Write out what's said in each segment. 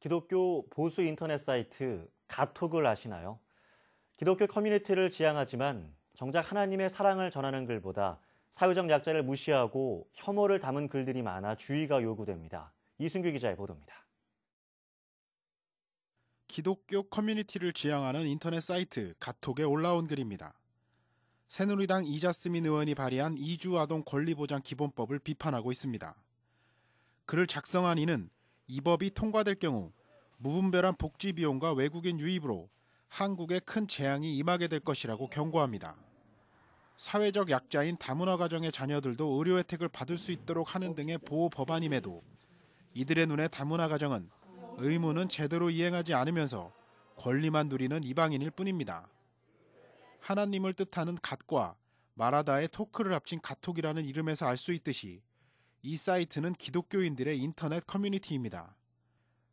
기독교 보수 인터넷 사이트 가톡을 아시나요? 기독교 커뮤니티를 지향하지만 정작 하나님의 사랑을 전하는 글보다 사회적 약자를 무시하고 혐오를 담은 글들이 많아 주의가 요구됩니다. 이승규 기자의 보도입니다. 기독교 커뮤니티를 지향하는 인터넷 사이트 가톡에 올라온 글입니다. 새누리당 이자스민 의원이 발의한 이주아동 권리보장 기본법을 비판하고 있습니다. 글을 작성한 이는 이 법이 통과될 경우 무분별한 복지 비용과 외국인 유입으로 한국에 큰 재앙이 임하게 될 것이라고 경고합니다. 사회적 약자인 다문화 가정의 자녀들도 의료 혜택을 받을 수 있도록 하는 등의 보호 법안임에도 이들의 눈에 다문화 가정은 의무는 제대로 이행하지 않으면서 권리만 누리는 이방인일 뿐입니다. 하나님을 뜻하는 갓과 마라다의 토크를 합친 갓톡이라는 이름에서 알 수 있듯이 이 사이트는 기독교인들의 인터넷 커뮤니티입니다.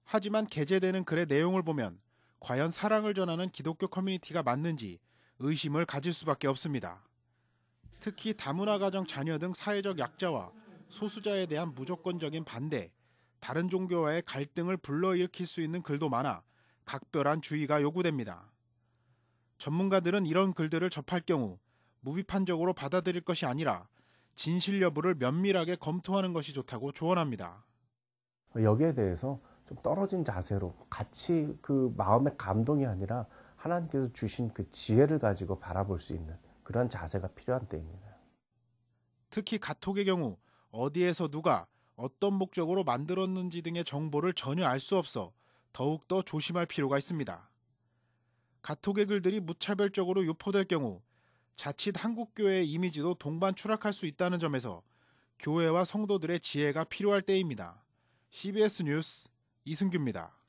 하지만 게재되는 글의 내용을 보면 과연 사랑을 전하는 기독교 커뮤니티가 맞는지 의심을 가질 수밖에 없습니다. 특히 다문화 가정 자녀 등 사회적 약자와 소수자에 대한 무조건적인 반대, 다른 종교와의 갈등을 불러일으킬 수 있는 글도 많아 각별한 주의가 요구됩니다. 전문가들은 이런 글들을 접할 경우 무비판적으로 받아들일 것이 아니라 진실 여부를 면밀하게 검토하는 것이 좋다고 조언합니다. 여기에 대해서 좀 떨어진 자세로 같이 그 마음의 감동이 아니라 하나님께서 주신 그 지혜를 가지고 바라볼 수 있는 그런 자세가 필요한 때입니다. 특히 가톡의 경우 어디에서 누가 어떤 목적으로 만들었는지 등의 정보를 전혀 알 수 없어 더욱더 조심할 필요가 있습니다. 가톡의 글들이 무차별적으로 유포될 경우 자칫 한국교회의 이미지도 동반 추락할 수 있다는 점에서 교회와 성도들의 지혜가 필요할 때입니다. CBS 뉴스 이승규입니다.